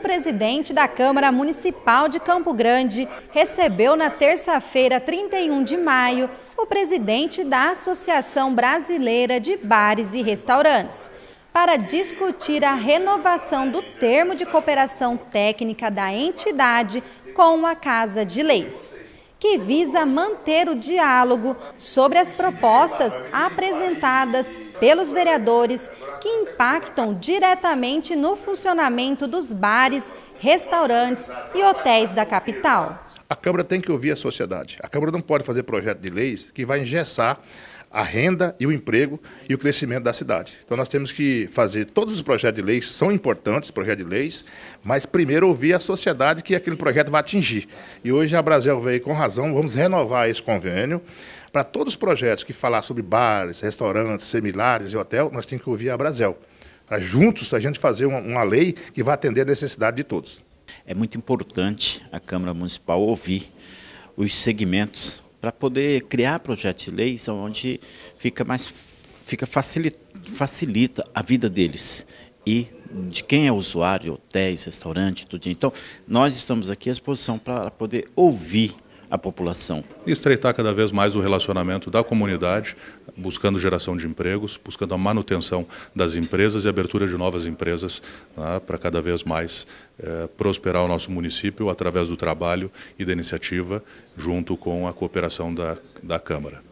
o presidente da Câmara Municipal de Campo Grande recebeu na terça-feira, 31 de maio, o presidente da Associação Brasileira de Bares e Restaurantes para discutir a renovação do termo de cooperação técnica da entidade com a Casa de Leis que visa manter o diálogo sobre as propostas apresentadas pelos vereadores que impactam diretamente no funcionamento dos bares, restaurantes e hotéis da capital. A Câmara tem que ouvir a sociedade. A Câmara não pode fazer projeto de leis que vai engessar a renda e o emprego e o crescimento da cidade. Então nós temos que fazer todos os projetos de leis, são importantes projetos de leis, mas primeiro ouvir a sociedade que aquele projeto vai atingir. E hoje a Brasil veio com razão, vamos renovar esse convênio para todos os projetos que falar sobre bares, restaurantes, similares e hotel, nós temos que ouvir a Brasil. Para juntos a gente fazer uma, uma lei que vai atender a necessidade de todos. É muito importante a Câmara Municipal ouvir os segmentos para poder criar projetos de leis onde fica mais fica facilita, facilita a vida deles e de quem é usuário, hotéis, restaurante, tudo. Então, nós estamos aqui à disposição para poder ouvir a população. E estreitar cada vez mais o relacionamento da comunidade, buscando geração de empregos, buscando a manutenção das empresas e abertura de novas empresas né, para cada vez mais eh, prosperar o nosso município através do trabalho e da iniciativa junto com a cooperação da, da Câmara.